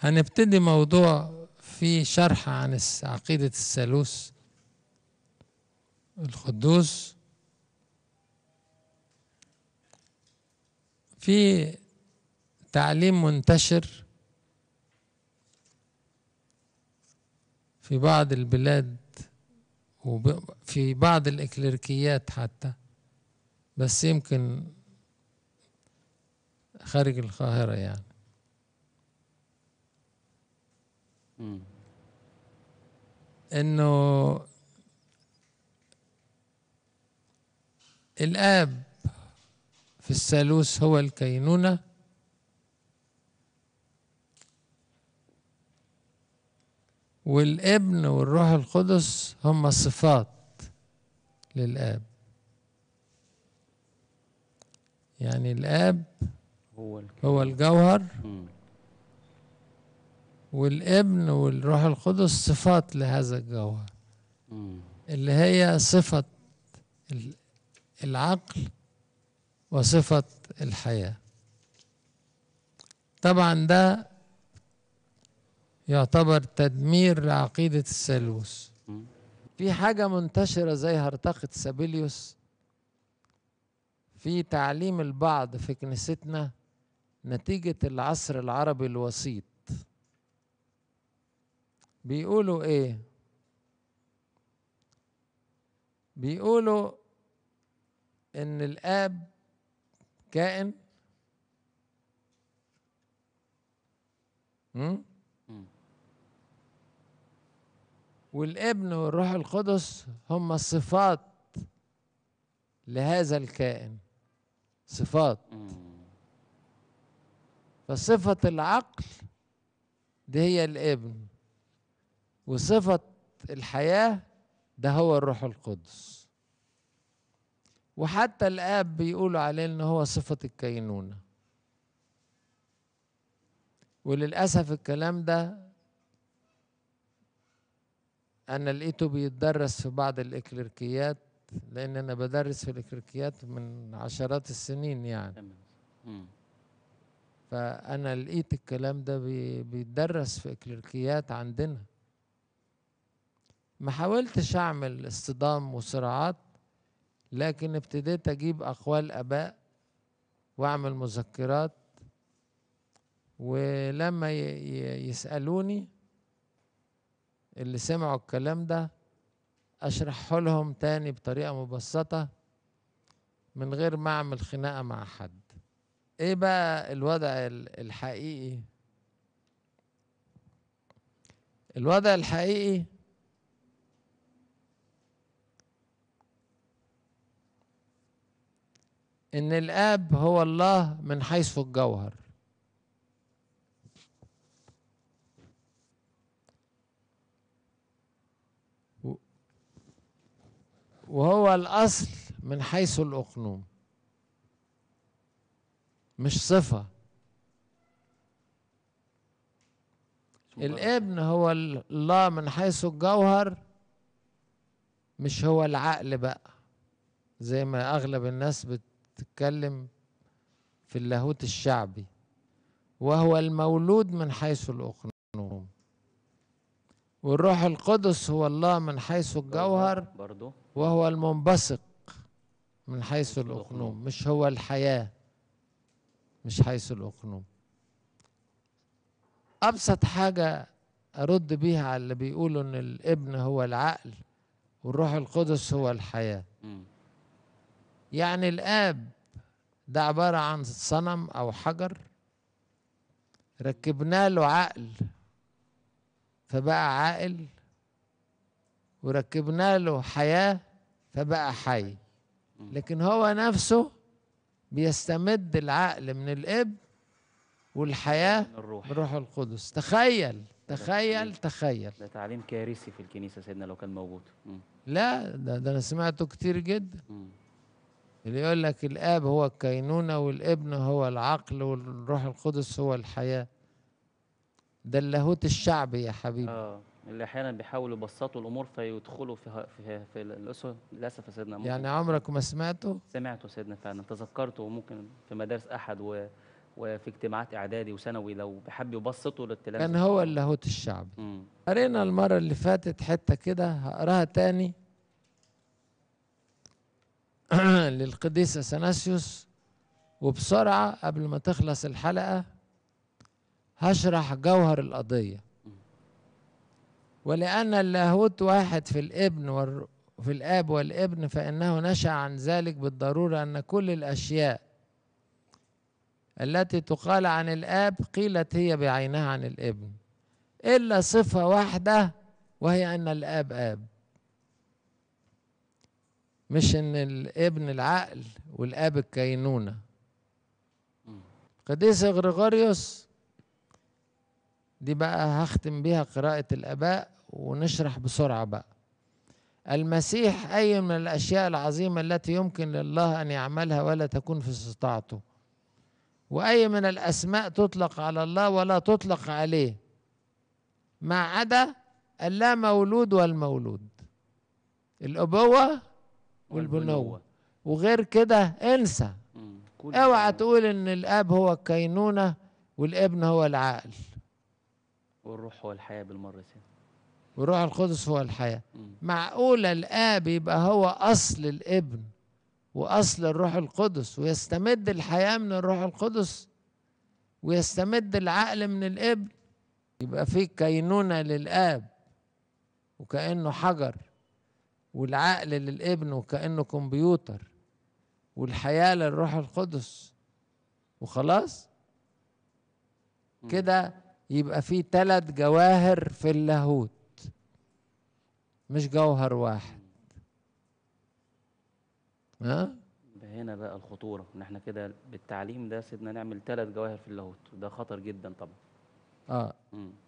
هنبتدي موضوع فيه شرح عن عقيدة الثالوث القدوس في تعليم منتشر في بعض البلاد وفي بعض الإكليركيات حتى بس يمكن خارج القاهرة يعني انه الاب في الثالوث هو الكينونه والابن والروح القدس هم صفات للاب يعني الاب هو الجوهر والابن والروح القدس صفات لهذا الجوهر اللي هي صفة العقل وصفة الحياة طبعا ده يعتبر تدمير لعقيدة الثالوث في حاجة منتشرة زي هرطقة سابيليوس في تعليم البعض في كنيستنا نتيجة العصر العربي الوسيط بيقولوا ايه بيقولوا ان الاب كائن م? والابن والروح القدس هم الصفات لهذا الكائن صفات فصفة العقل دي هي الابن وصفة الحياة ده هو الروح القدس وحتى الآب بيقولوا عليه إن هو صفة الكينونة وللأسف الكلام ده أنا لقيته بيتدرس في بعض الإكليركيات لأن أنا بدرس في الإكليركيات من عشرات السنين يعني فأنا لقيت الكلام ده بيتدرس في إكليركيات عندنا ما حاولتش أعمل اصطدام وصراعات لكن ابتديت أجيب أقوال آباء وأعمل مذكرات ولما يسألوني اللي سمعوا الكلام ده اشرح لهم تاني بطريقة مبسطة من غير ما أعمل خناقة مع حد إيه بقى الوضع الحقيقي الوضع الحقيقي ان الاب هو الله من حيث الجوهر وهو الاصل من حيث الاقنوم مش صفه الابن هو الله من حيث الجوهر مش هو العقل بقى زي ما اغلب الناس بت بتتكلم في اللاهوت الشعبي وهو المولود من حيث الأقنوم والروح القدس هو الله من حيث الجوهر وهو المنبثق من حيث الأقنوم مش هو الحياة مش حيث الأقنوم أبسط حاجة أرد بيها على اللي بيقولوا إن الابن هو العقل والروح القدس هو الحياة يعني الآب ده عبارة عن صنم أو حجر ركبنا له عقل فبقى عاقل وركبنا له حياة فبقى حي لكن هو نفسه بيستمد العقل من الاب والحياه من الروح, من الروح القدس تخيل تخيل تخيل ده تعليم كارثي في الكنيسه سيدنا لو كان موجود م. لا ده, ده انا سمعته كتير جدا م. اللي يقول لك الاب هو الكينونه والابن هو العقل والروح القدس هو الحياه ده اللاهوت الشعبي يا حبيبي اه اللي احيانا بيحاولوا يبسطوا الامور فيدخلوا في في, في الاسر للاسف يا سيدنا ممكن. يعني عمرك ما سمعته؟ سمعته سيدنا فعلا تذكرته ممكن في مدارس احد و وفي اجتماعات اعدادي وثانوي لو حب يبسطوا للتلاميذ كان هو اللاهوت الشعبي قرينا المره اللي فاتت حته كده هقراها تاني للقديس اثناسيوس وبسرعه قبل ما تخلص الحلقه هشرح جوهر القضيه ولان اللاهوت واحد في الابن وفي في الاب والابن فانه نشا عن ذلك بالضروره ان كل الاشياء التي تقال عن الاب قيلت هي بعينها عن الابن الا صفه واحده وهي ان الاب اب مش ان الابن العقل والاب الكينونه قديس غريغوريوس دي بقى هختم بيها قراءة الآباء ونشرح بسرعة بقى المسيح أي من الأشياء العظيمة التي يمكن لله أن يعملها ولا تكون في استطاعته وأي من الأسماء تطلق على الله ولا تطلق عليه ما عدا اللا مولود والمولود الأبوة والبنوة وغير كده انسى اوعى تقول ان الاب هو الكينونة والابن هو العقل والروح هو الحياة بالمرة سنة. والروح القدس هو الحياة معقولة الاب يبقى هو اصل الابن واصل الروح القدس ويستمد الحياة من الروح القدس ويستمد العقل من الابن يبقى في كينونة للاب وكأنه حجر والعقل للابن وكأنه كمبيوتر والحياة للروح القدس وخلاص كده يبقى في ثلاث جواهر في اللاهوت مش جوهر واحد ها هنا بقى الخطوره ان احنا كده بالتعليم ده سيبنا نعمل ثلاث جواهر في اللاهوت وده خطر جدا طبعا اه مم.